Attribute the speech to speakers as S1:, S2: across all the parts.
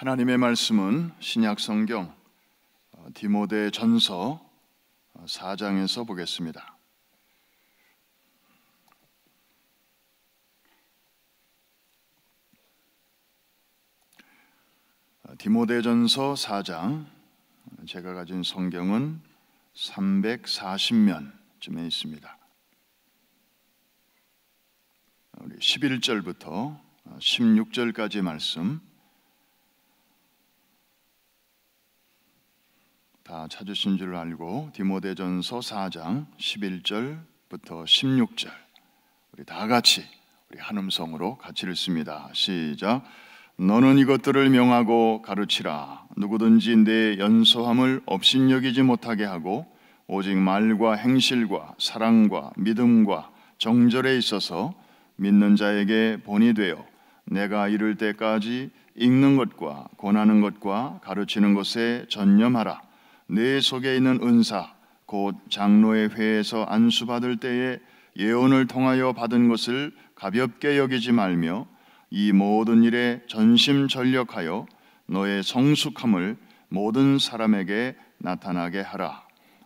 S1: 하나님의 말씀은 신약 성경 어, 디모데 전서 4장에서 어, 보겠습니다. 어, 디모데 전서 4장 제가 가진 성경은 340면쯤에 있습니다. 우리 11절부터 16절까지 말씀 다 아, 찾으신 줄 알고 디모데전서 4장 11절부터 16절 우리 다 같이 우리 한음성으로 같이 읽습니다. 시작. 너는 이것들을 명하고 가르치라. 누구든지 내 연소함을 업신여기지 못하게 하고 오직 말과 행실과 사랑과 믿음과 정절에 있어서 믿는 자에게 본이 되어 내가 이를 때까지 읽는 것과 권하는 것과 가르치는 것에 전념하라. 내 속에 있는 은사 곧 장로의 회에서 안수 받을 때에 예언을 통하여 받은 것을 가볍게 여기지 말며 이 모든 일에 전심 전력하여 너의 성숙함을 모든 사람에게 나타나게 하라.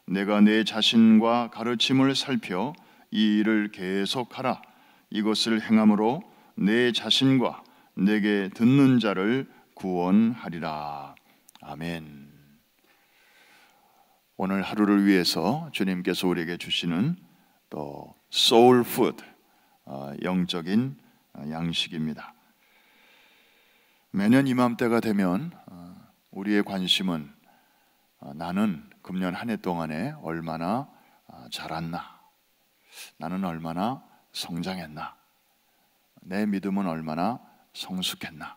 S1: 내가 내 자신과 가르침을 살펴 이 일을 계속하라. 이것을 행함으로 내 자신과 내게 듣는 자를 구원하리라. 아멘. 오늘 하루를 위해서 주님께서 우리에게 주시는 또 소울 푸드 어, 영적인 어, 양식입니다. 매년 이맘때가 되면 어, 우리의 관심은 나는 금년 한 해 동안에 얼마나 자랐나, 나는 얼마나 성장했나, 내 믿음은 얼마나 성숙했나.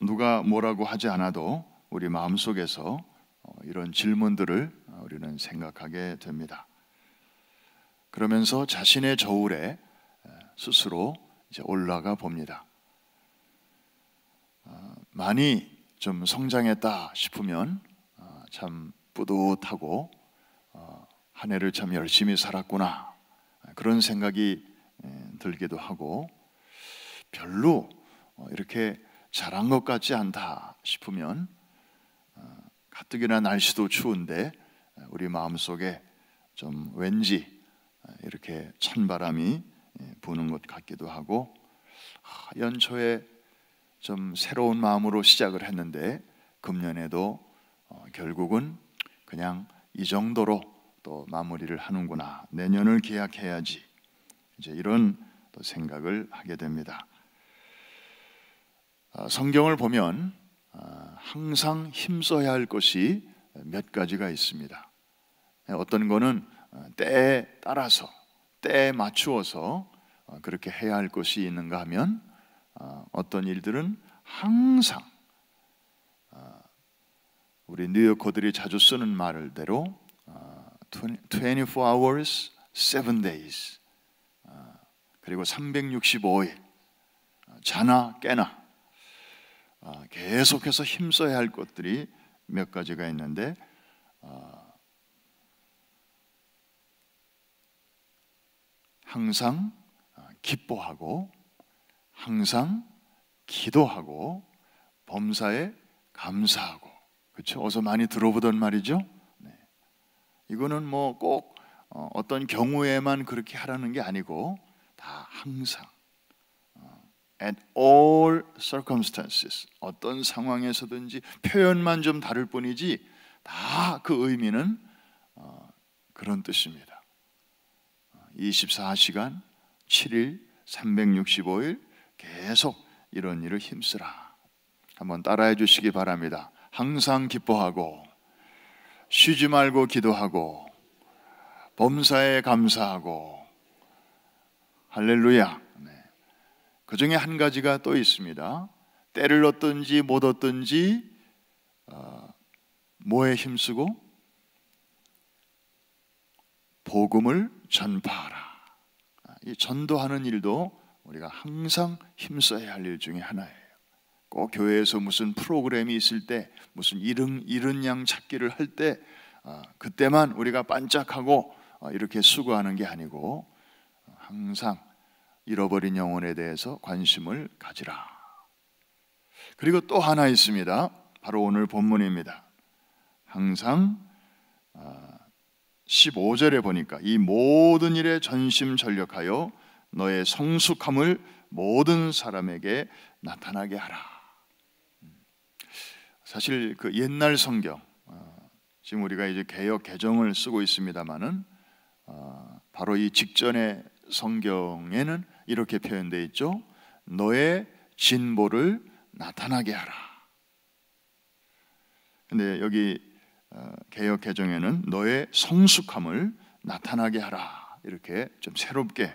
S1: 누가 뭐라고 하지 않아도 우리 마음속에서 어, 이런 질문들을 우리는 생각하게 됩니다. 그러면서 자신의 저울에 스스로 이제 올라가 봅니다. 아, 많이 좀 성장했다 싶으면 아, 참 뿌듯하고 어, 한 해를 참 열심히 살았구나 아, 그런 생각이 들기도 하고 별로 어, 이렇게 잘한 것 같지 않다 싶으면 가뜩이나 날씨도 추운데 우리 마음속에 좀 왠지 이렇게 찬바람이 부는 것 같기도 하고 연초에 좀 새로운 마음으로 시작을 했는데 금년에도 어, 결국은 그냥 이 정도로 또 마무리를 하는구나 내년을 계약해야지 이제 이런 생각을 하게 됩니다. 아, 성경을 보면 아, 항상 힘써야 할 것이 몇 가지가 있습니다. 예, 어떤 거는 어, 때에 따라서 때에 맞추어서 어, 그렇게 해야 할 것이 있는가 하면 어, 어떤 일들은 항상 우리 뉴욕커들이 자주 쓰는 말대로 24 hours, 7 days 그리고 365일 자나 깨나 아, 계속해서 힘써야 할 것들이 몇 가지가 있는데 아, 항상 아, 기뻐하고 항상 기도하고 범사에 감사하고 그렇죠? 어서 많이 들어보던 말이죠. 네. 이거는 뭐꼭 어, 어떤 경우에만 그렇게 하라는 게 아니고 다 항상 at all circumstances. 어떤 상황에서든지 표현만 좀 다를 뿐이지 다 그 의미는 어, 그런 뜻입니다. 24시간, 7일, 365일 계속 이런 일을 힘쓰라. 한번 따라해 주시기 바랍니다. 항상 기뻐하고 쉬지 말고 기도하고 범사에 감사하고 할렐루야. 그 중에 한 가지가 또 있습니다. 때를 얻든지 못 얻든지 어, 뭐에 힘쓰고 복음을 전파하라. 이 전도하는 일도 우리가 항상 힘써야 할 일 중에 하나예요. 꼭 교회에서 무슨 프로그램이 있을 때, 무슨 이른 이른 양 찾기를 할 때, 어, 그때만 우리가 반짝하고 어, 이렇게 수고하는 게 아니고 항상 잃어버린 영혼에 대해서 관심을 가지라. 그리고 또 하나 있습니다. 바로 오늘 본문입니다. 항상 15절에 아, 보니까 이 모든 일에 전심 전력하여 너의 성숙함을 모든 사람에게 나타나게 하라. 사실 그 옛날 성경 아, 지금 우리가 이제 개역 개정을 쓰고 있습니다만은 아, 바로 이 직전에 성경에는 이렇게 표현되어 있죠. 너의 진보를 나타나게 하라. 근데 여기 어, 개혁 개정에는 너의 성숙함을 나타나게 하라. 이렇게 좀 새롭게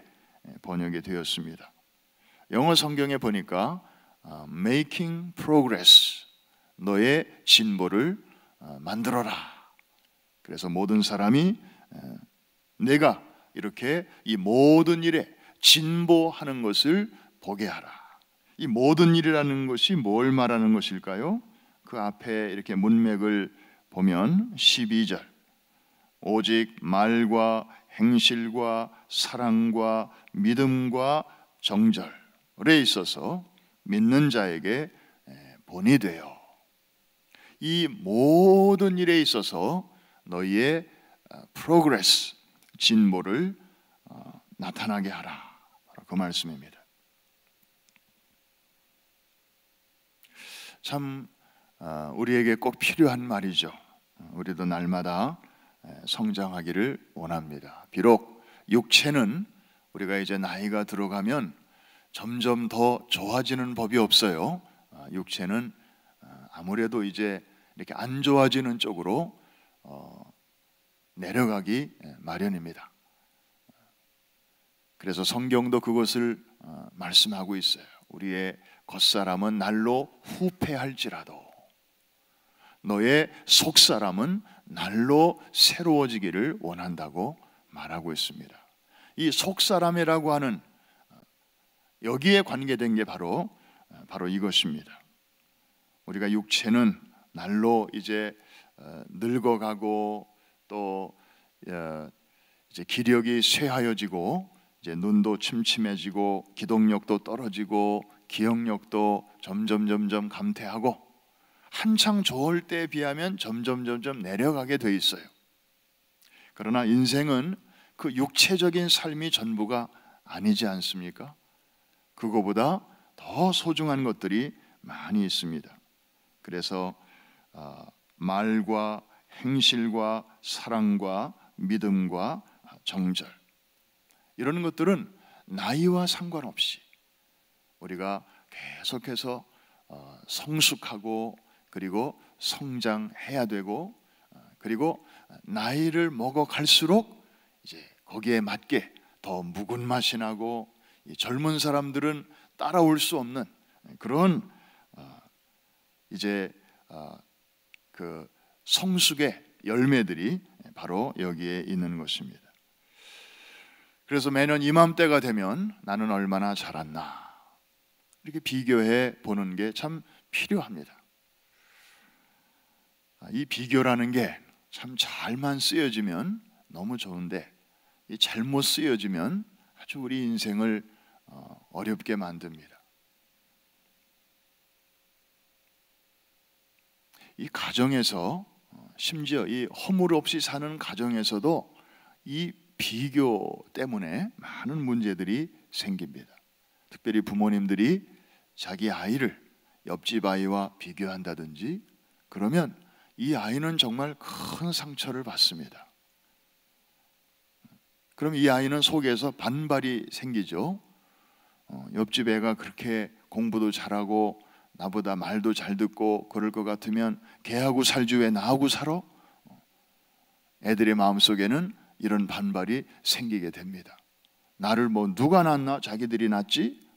S1: 예, 번역이 되었습니다. 영어 성경에 보니까 어, making progress 너의 진보를 어, 만들어라. 그래서 모든 사람이 내가 이렇게 이 모든 일에 진보하는 것을 보게 하라. 이 모든 일이라는 것이 뭘 말하는 것일까요? 그 앞에 이렇게 문맥을 보면 12절. 오직 말과 행실과 사랑과 믿음과 정절에 있어서 믿는 자에게 본이 되어 이 모든 일에 있어서 너희의 프로그레스 어, 진보를 어, 나타나게 하라. 그 말씀입니다. 참 어, 우리에게 꼭 필요한 말이죠. 우리도 날마다 성장하기를 원합니다. 비록 육체는 우리가 이제 나이가 들어가면 점점 더 좋아지는 법이 없어요. 어, 육체는 아무래도 이제 이렇게 안 좋아지는 쪽으로 내려가기 예, 마련입니다. 그래서 성경도 그것을 어, 말씀하고 있어요. 우리의 겉사람은 날로 후패할지라도 너의 속사람은 날로 새로워지기를 원한다고 말하고 있습니다. 이 속사람이라고 하는 어, 여기에 관계된 게 바로 어, 바로 이것입니다. 우리가 육체는 날로 이제 늙어가고 또 예, 이제 기력이 쇠하여지고 이제 눈도 침침해지고 기동력도 떨어지고 기억력도 점점 점점 감퇴하고 한창 좋을 때에 비하면 점점 점점 내려가게 돼 있어요. 그러나 인생은 그 육체적인 삶이 전부가 아니지 않습니까? 그거보다 더 소중한 것들이 많이 있습니다. 그래서 아, 말과 행실과 사랑과 믿음과 정절 이런 것들은 나이와 상관없이 우리가 계속해서 어, 성숙하고 그리고 성장해야 되고 어, 그리고 나이를 먹어 갈수록 이제 거기에 맞게 더 묵은 맛이 나고 젊은 사람들은 따라올 수 없는 그런 어, 이제 그 성숙의 열매들이 바로 여기에 있는 것입니다. 그래서 매년 이맘때가 되면 나는 얼마나 자랐나 이렇게 비교해 보는 게 참 필요합니다. 아, 이 비교라는 게 참 잘만 쓰여지면 너무 좋은데 이 잘못 쓰여지면 아주 우리 인생을 어, 어렵게 만듭니다. 이 가정에서 심지어 이 허물 없이 사는 가정에서도 이 비교 때문에 많은 문제들이 생깁니다. 특별히 부모님들이 자기 아이를 옆집 아이와 비교한다든지 그러면 이 아이는 정말 큰 상처를 받습니다. 그럼 이 아이는 속에서 반발이 생기죠. 어, 옆집 애가 그렇게 공부도 잘하고 나보다 말도 잘 듣고 그럴 것 같으면 개하고 살지 왜 나하고 살아? 애들의 마음속에는 이런 반발이 생기게 됩니다. 나를 뭐 누가 낳나? 자기들이 낳지?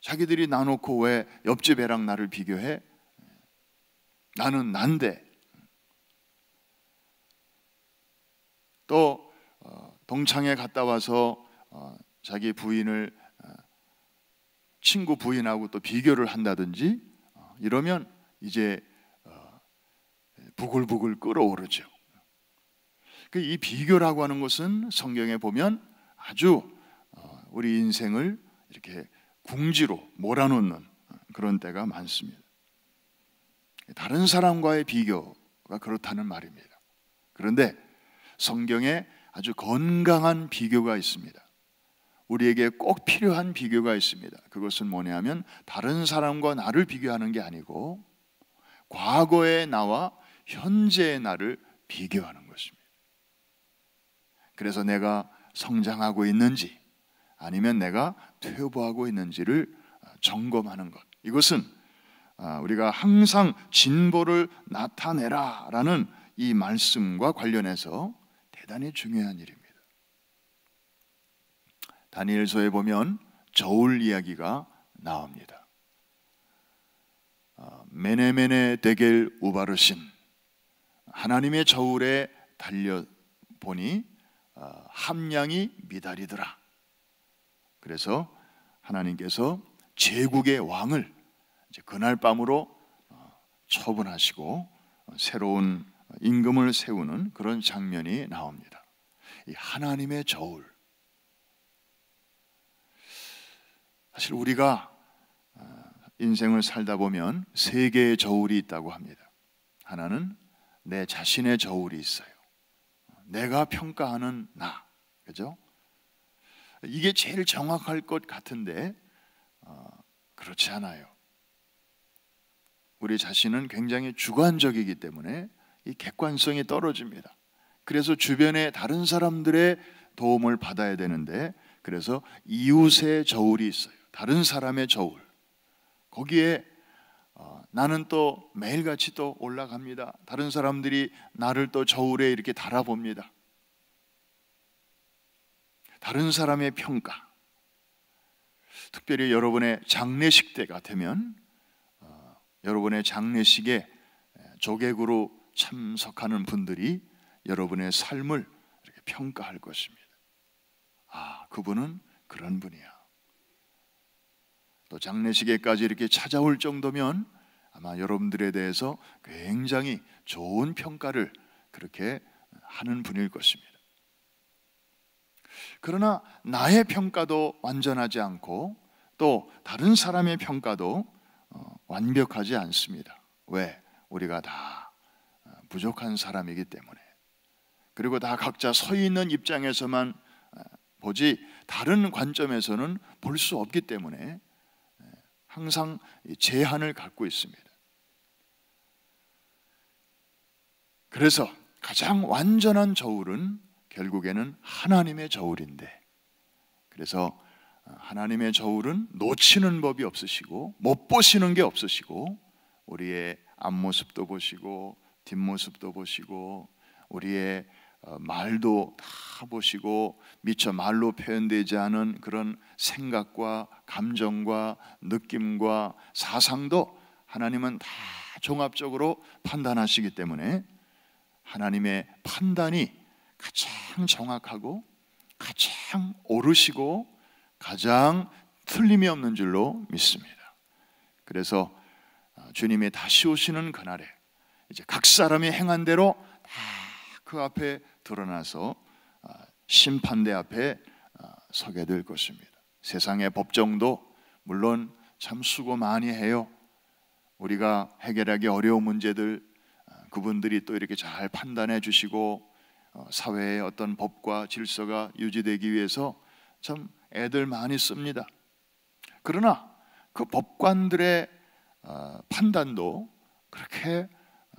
S1: 자기들이 나놓고 왜 옆집 애랑 나를 비교해? 나는 난데. 또 어, 동창회 갔다 와서 어, 자기 부인을 친구 부인하고 또 비교를 한다든지 어, 이러면 이제 어, 부글부글 끓어오르죠. 그 이 비교라고 하는 것은 성경에 보면 아주 어, 우리 인생을 이렇게 궁지로 몰아놓는 그런 때가 많습니다. 다른 사람과의 비교가 그렇다는 말입니다. 그런데 성경에 아주 건강한 비교가 있습니다. 우리에게 꼭 필요한 비교가 있습니다. 그것은 뭐냐면 다른 사람과 나를 비교하는 게 아니고 과거의 나와 현재의 나를 비교하는 것입니다. 그래서 내가 성장하고 있는지 아니면 내가 퇴보하고 있는지를 아, 점검하는 것. 이것은 아, 우리가 항상 진보를 나타내라라는 이 말씀과 관련해서 대단히 중요한 일입니다. 다니엘서에 보면 저울 이야기가 나옵니다. 어, 메네메네 데겔 우바르심 하나님의 저울에 달려 보니 어, 함량이 미달이더라. 그래서 하나님께서 제국의 왕을 그날 밤으로 어, 처분하시고 새로운 임금을 세우는 그런 장면이 나옵니다. 하나님의 저울 사실 우리가 어, 인생을 살다 보면 세 개의 저울이 있다고 합니다. 하나는 내 자신의 저울이 있어요. 내가 평가하는 나. 그죠? 이게 제일 정확할 것 같은데, 어, 그렇지 않아요. 우리 자신은 굉장히 주관적이기 때문에 이 객관성이 떨어집니다. 그래서 주변의 다른 사람들의 도움을 받아야 되는데, 그래서 이웃의 저울이 있어요. 다른 사람의 저울 거기에 어, 나는 또 매일같이 또 올라갑니다. 다른 사람들이 나를 또 저울에 이렇게 달아봅니다. 다른 사람의 평가. 특별히 여러분의 장례식 때가 되면 어, 여러분의 장례식에 조객으로 참석하는 분들이 여러분의 삶을 이렇게 평가할 것입니다. 아, 그분은 그런 분이야. 또 장례식에까지 이렇게 찾아올 정도면 아마 여러분들에 대해서 굉장히 좋은 평가를 그렇게 하는 분일 것입니다. 그러나 나의 평가도 완전하지 않고 또 다른 사람의 평가도 어, 완벽하지 않습니다. 왜? 우리가 다 어, 부족한 사람이기 때문에. 그리고 다 각자 서 있는 입장에서만 어, 보지 다른 관점에서는 볼 수 없기 때문에 항상 제한을 갖고 있습니다. 그래서 가장 완전한 저울은 결국에는 하나님의 저울인데 그래서 어, 하나님의 저울은 놓치는 법이 없으시고 못 보시는 게 없으시고 우리의 앞모습도 보시고 뒷모습도 보시고 우리의 어, 말도 다 보시고 미처 말로 표현되지 않은 그런 생각과 감정과 느낌과 사상도 하나님은 다 종합적으로 판단하시기 때문에 하나님의 판단이 가장 정확하고 가장 옳으시고 가장 틀림이 없는 줄로 믿습니다. 그래서 어, 주님이 다시 오시는 그날에 이제 각 사람이 행한 대로 다그 앞에 드러나서 아, 심판대 앞에 아, 서게 될 것입니다. 세상의 법정도 물론 참 수고 많이 해요. 우리가 해결하기 어려운 문제들 아, 그분들이 또 이렇게 잘 판단해 주시고 어, 사회의 어떤 법과 질서가 유지되기 위해서 참 애들 많이 씁니다. 그러나 그 법관들의 어, 판단도 그렇게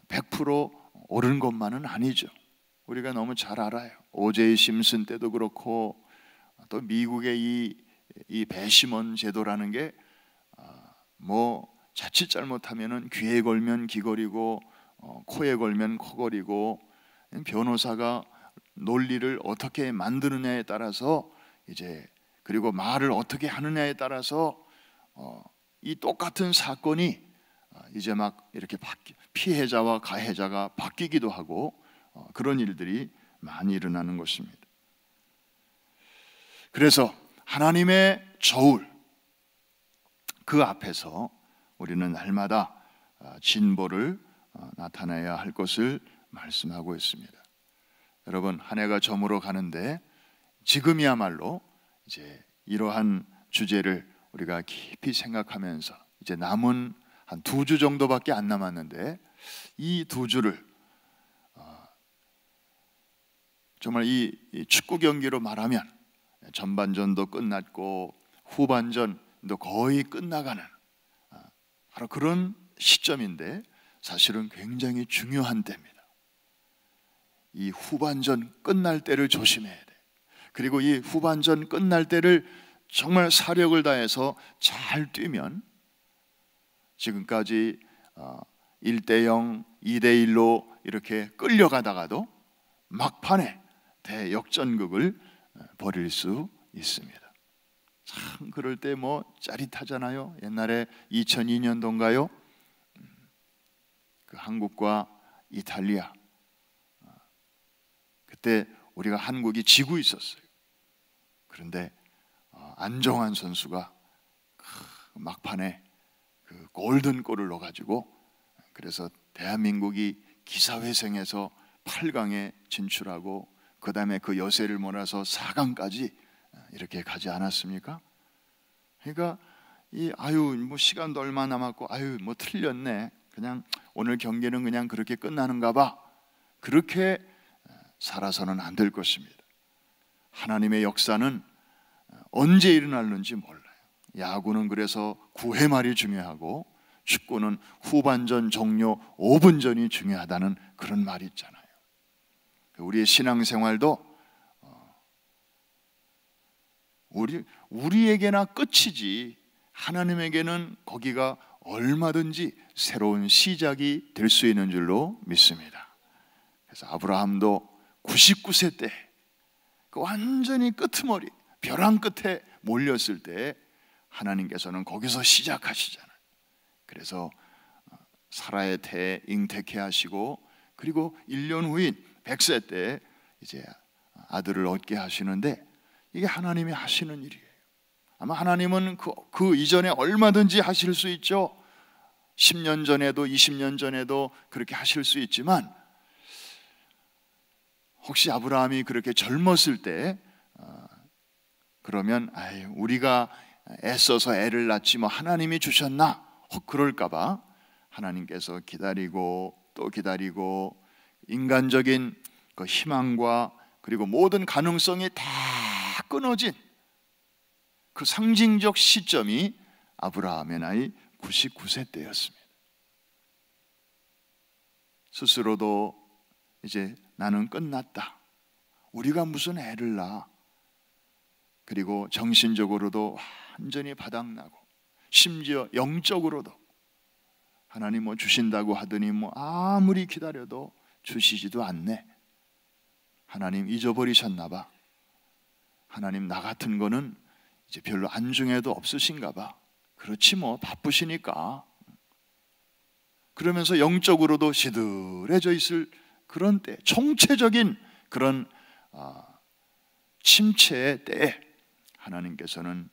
S1: 100% 옳은 것만은 아니죠. 우리가 너무 잘 알아요. 오제이 심슨 때도 그렇고 또 미국의 이, 이 배심원 제도라는 게뭐 아, 자칫 잘못하면은 귀에 걸면 귀걸이고 어, 코에 걸면 코걸이고 변호사가 논리를 어떻게 만드느냐에 따라서 이제 그리고 말을 어떻게 하느냐에 따라서 어, 이 똑같은 사건이 아, 이제 막 이렇게 바뀌, 피해자와 가해자가 바뀌기도 하고 어, 그런 일들이 많이 일어나는 것입니다. 그래서 하나님의 저울 그 앞에서 우리는 날마다 어, 진보를 어, 나타내야 할 것을 말씀하고 있습니다. 여러분 한 해가 저물어 가는데 지금이야말로 이제 이러한 주제를 우리가 깊이 생각하면서 이제 남은 한 두 주 정도밖에 안 남았는데 이 두 주를 정말 이 축구 경기로 말하면 전반전도 끝났고 후반전도 거의 끝나가는 아, 바로 그런 시점인데 사실은 굉장히 중요한 때입니다. 이 후반전 끝날 때를 조심해야 돼. 그리고 이 후반전 끝날 때를 정말 사력을 다해서 잘 뛰면 지금까지 1대 0, 2대 1로 이렇게 끌려가다가도 막판에 대역전극을 어, 벌일 수 있습니다. 참 그럴 때 뭐 짜릿하잖아요. 옛날에 2002년도인가요? 그 한국과 이탈리아 어, 그때 우리가 한국이 지고 있었어요. 그런데 어, 안정환 선수가 막판에 그 골든 골을 넣어가지고 그래서 대한민국이 기사회생에서 8강에 진출하고 그 다음에 그 여세를 몰아서 4강까지 이렇게 가지 않았습니까? 그러니까 이 아유 뭐 시간도 얼마 남았고 아유 뭐 틀렸네 그냥 오늘 경기는 그냥 그렇게 끝나는가 봐 그렇게 살아서는 안 될 것입니다. 하나님의 역사는 언제 일어날는지 몰라요. 야구는 그래서 9회 말이 중요하고 축구는 후반전 종료 5분 전이 중요하다는 그런 말이 있잖아. 우리의 신앙생활도 어, 우리 우리에게나 끝이지 하나님에게는 거기가 얼마든지 새로운 시작이 될 수 있는 줄로 믿습니다. 그래서 아브라함도 99세 때그 완전히 끄트머리 벼랑 끝에 몰렸을 때 하나님께서는 거기서 시작하시잖아요. 그래서 어, 사라의 태에 잉태케 하시고 그리고 1년 후인 100세 때 이제 아들을 얻게 하시는데 이게 하나님이 하시는 일이에요. 아마 하나님은 그, 그 이전에 얼마든지 하실 수 있죠. 10년 전에도 20년 전에도 그렇게 하실 수 있지만 혹시 아브라함이 그렇게 젊었을 때 어, 그러면 아이 우리가 애써서 애를 낳지 뭐 하나님이 주셨나 혹 그럴까봐 하나님께서 기다리고 또 기다리고 인간적인 그 희망과 그리고 모든 가능성이 다 끊어진 그 상징적 시점이 아브라함의 나이 99세 때였습니다. 스스로도 이제 나는 끝났다. 우리가 무슨 애를 낳아. 그리고 정신적으로도 완전히 바닥나고 심지어 영적으로도 하나님 뭐 주신다고 하더니 뭐 아무리 기다려도 주시지도 않네. 하나님 잊어버리셨나 봐. 하나님 나 같은 거는 이제 별로 안중에도 없으신가 봐. 그렇지 뭐 바쁘시니까. 그러면서 영적으로도 시들해져 있을 그런 때, 총체적인 그런 아, 침체의 때에 하나님께서는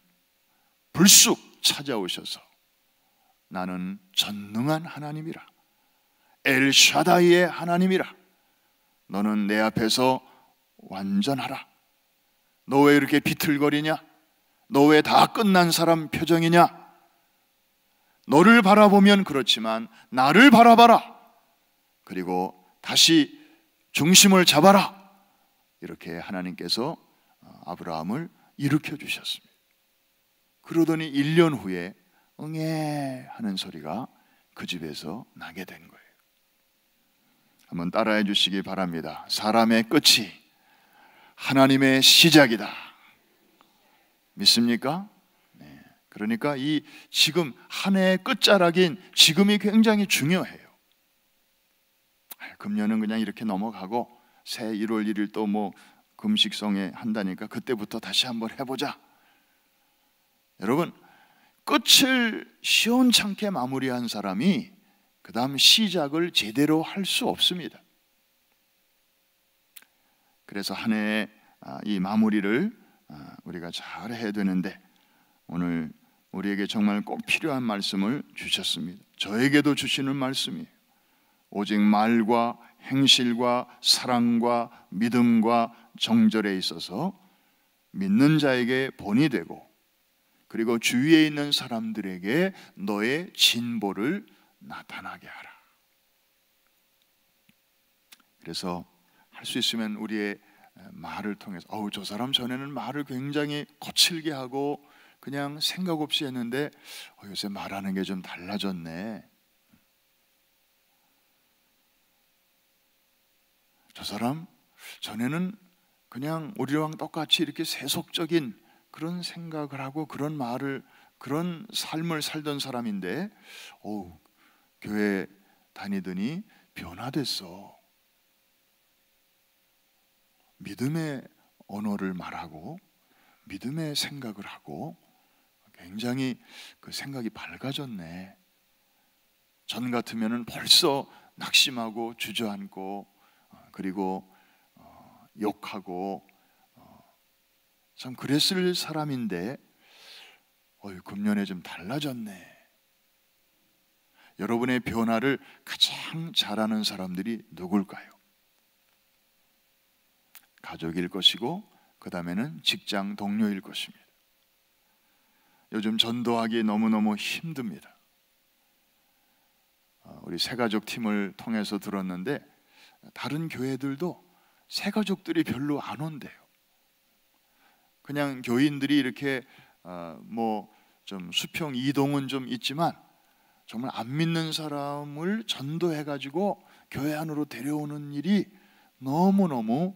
S1: 불쑥 찾아오셔서 나는 전능한 하나님이라. 엘샤다이의 하나님이라. 너는 내 앞에서 완전하라. 너 왜 이렇게 비틀거리냐? 너 왜 다 끝난 사람 표정이냐? 너를 바라보면 그렇지만 나를 바라봐라. 그리고 다시 중심을 잡아라. 이렇게 하나님께서 어, 아브라함을 일으켜 주셨습니다. 그러더니 1년 후에 응애 하는 소리가 그 집에서 나게 된 거예요. 한번 따라해 주시기 바랍니다. 사람의 끝이 하나님의 시작이다. 믿습니까? 네. 그러니까 이 지금 한 해의 끝자락인 지금이 굉장히 중요해요. 아, 금년은 그냥 이렇게 넘어가고 새 1월 1일 또 뭐 금식성에 한다니까 그때부터 다시 한번 해보자. 여러분 끝을 시원찮게 마무리한 사람이 그 다음 시작을 제대로 할 수 없습니다. 그래서 한 해의 아, 이 마무리를 아, 우리가 잘 해야 되는데 오늘 우리에게 정말 꼭 필요한 말씀을 주셨습니다. 저에게도 주시는 말씀이 오직 말과 행실과 사랑과 믿음과 정절에 있어서 믿는 자에게 본이 되고 그리고 주위에 있는 사람들에게 너의 진보를 나타나게 하라. 그래서 할 수 있으면 우리의 말을 통해서 어우 저 사람 전에는 말을 굉장히 거칠게 하고 그냥 생각 없이 했는데 어, 요새 말하는 게 좀 달라졌네. 저 사람 전에는 그냥 우리랑 똑같이 이렇게 세속적인 그런 생각을 하고 그런 말을 그런 삶을 살던 사람인데 어우 교회 다니더니 변화됐어. 믿음의 언어를 말하고 믿음의 생각을 하고 굉장히 그 생각이 밝아졌네. 전 같으면은 벌써 낙심하고 주저앉고 어, 그리고 어, 욕하고 어, 참 그랬을 사람인데 어유 금년에 좀 달라졌네. 여러분의 변화를 가장 잘하는 사람들이 누굴까요? 가족일 것이고 그 다음에는 직장 동료일 것입니다. 요즘 전도하기 너무너무 힘듭니다. 어, 우리 새가족 팀을 통해서 들었는데 다른 교회들도 새가족들이 별로 안 온대요. 그냥 교인들이 이렇게 어, 뭐좀 수평 이동은 좀 있지만 정말 안 믿는 사람을 전도해 가지고 교회 안으로 데려오는 일이 너무너무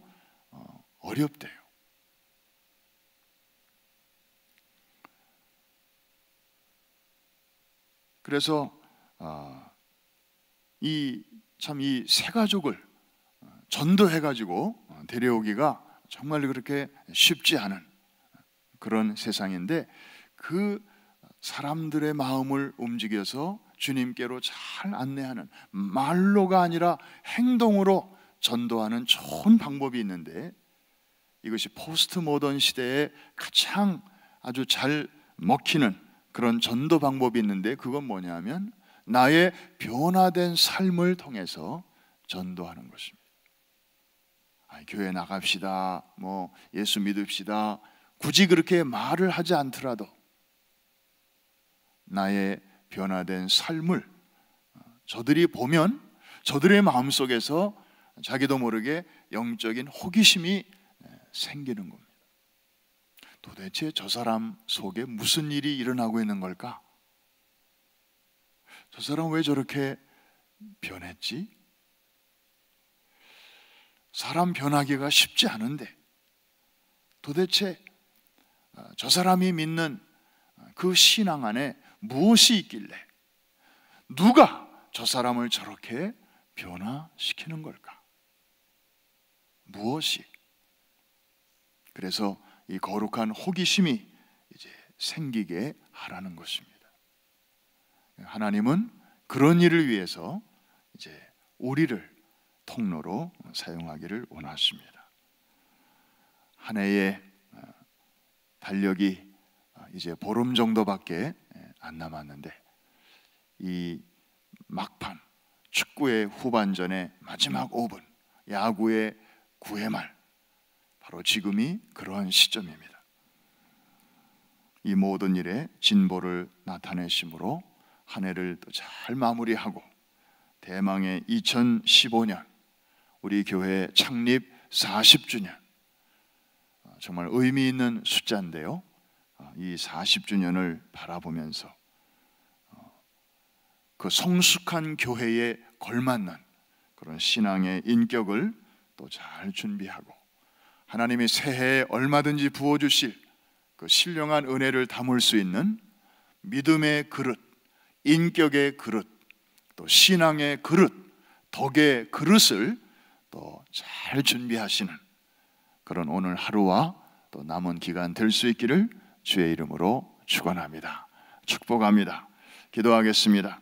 S1: 어, 어렵대요. 그래서 아, 이참 이 세 가족을 어, 전도해 가지고 어, 데려오기가 정말 그렇게 쉽지 않은 그런 세상인데 그 사람들의 마음을 움직여서 주님께로 잘 안내하는 말로가 아니라 행동으로 전도하는 좋은 방법이 있는데 이것이 포스트 모던 시대에 가장 아주 잘 먹히는 그런 전도 방법이 있는데 그건 뭐냐면 나의 변화된 삶을 통해서 전도하는 것입니다. 교회 나갑시다. 뭐 예수 믿읍시다. 굳이 그렇게 말을 하지 않더라도 나의 변화된 삶을 저들이 보면 저들의 마음속에서 자기도 모르게 영적인 호기심이 생기는 겁니다. 도대체 저 사람 속에 무슨 일이 일어나고 있는 걸까? 저 사람 왜 저렇게 변했지? 사람 변하기가 쉽지 않은데 도대체 어, 저 사람이 믿는 어, 그 신앙 안에 무엇이 있길래 누가 저 사람을 저렇게 변화시키는 걸까? 무엇이? 그래서 이 거룩한 호기심이 이제 생기게 하라는 것입니다. 하나님은 그런 일을 위해서 이제 우리를 통로로 사용하기를 원하십니다. 한 해의 어, 달력이 어, 이제 보름 정도밖에 예, 안 남았는데 이 막판 축구의 후반전의 마지막 5분 야구의 9회 말 바로 지금이 그러한 시점입니다. 이 모든 일에 진보를 나타내심으로 한 해를 또 잘 마무리하고 대망의 2015년 우리 교회 창립 40주년 어, 정말 의미 있는 숫자인데요. 어, 이 40주년을 바라보면서 어, 그 성숙한 교회에 걸맞는 그런 신앙의 인격을 또 잘 준비하고 하나님이 새해에 얼마든지 부어주실 그 신령한 은혜를 담을 수 있는 믿음의 그릇, 인격의 그릇, 또 신앙의 그릇, 덕의 그릇을 또 잘 준비하시는 그런 오늘 하루와 또 남은 기간 될 수 있기를 주의 이름으로 축원합니다. 축복합니다. 기도하겠습니다.